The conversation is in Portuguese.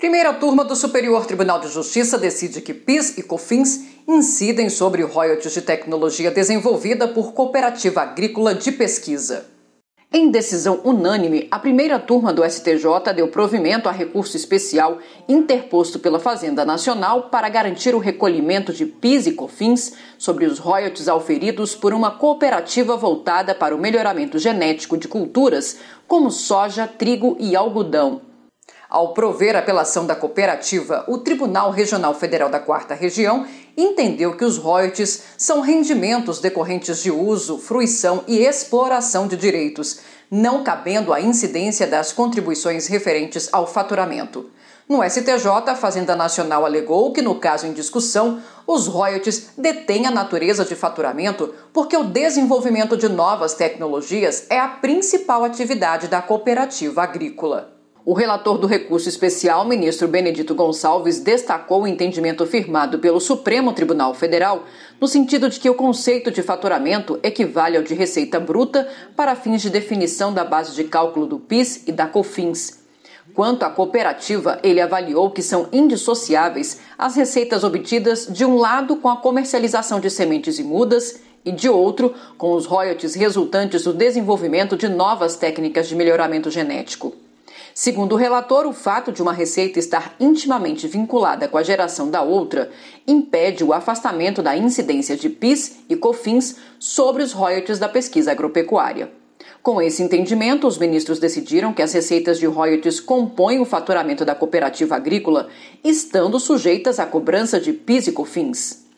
Primeira turma do Superior Tribunal de Justiça decide que PIS e COFINS incidem sobre royalties de tecnologia desenvolvida por cooperativa agrícola de pesquisa. Em decisão unânime, a primeira turma do STJ deu provimento a recurso especial interposto pela Fazenda Nacional para garantir o recolhimento de PIS e COFINS sobre os royalties auferidos por uma cooperativa voltada para o melhoramento genético de culturas como soja, trigo e algodão. Ao prover a apelação da cooperativa, o Tribunal Regional Federal da Quarta Região entendeu que os royalties são rendimentos decorrentes de uso, fruição e exploração de direitos, não cabendo a incidência das contribuições referentes ao faturamento. No STJ, a Fazenda Nacional alegou que, no caso em discussão, os royalties detêm a natureza de faturamento porque o desenvolvimento de novas tecnologias é a principal atividade da cooperativa agrícola. O relator do recurso especial, ministro Benedito Gonçalves, destacou o entendimento firmado pelo Supremo Tribunal Federal no sentido de que o conceito de faturamento equivale ao de receita bruta para fins de definição da base de cálculo do PIS e da COFINS. Quanto à cooperativa, ele avaliou que são indissociáveis as receitas obtidas de um lado com a comercialização de sementes e mudas e de outro com os royalties resultantes do desenvolvimento de novas técnicas de melhoramento genético. Segundo o relator, o fato de uma receita estar intimamente vinculada com a geração da outra impede o afastamento da incidência de PIS e COFINS sobre os royalties da pesquisa agropecuária. Com esse entendimento, os ministros decidiram que as receitas de royalties compõem o faturamento da cooperativa agrícola, estando sujeitas à cobrança de PIS e COFINS.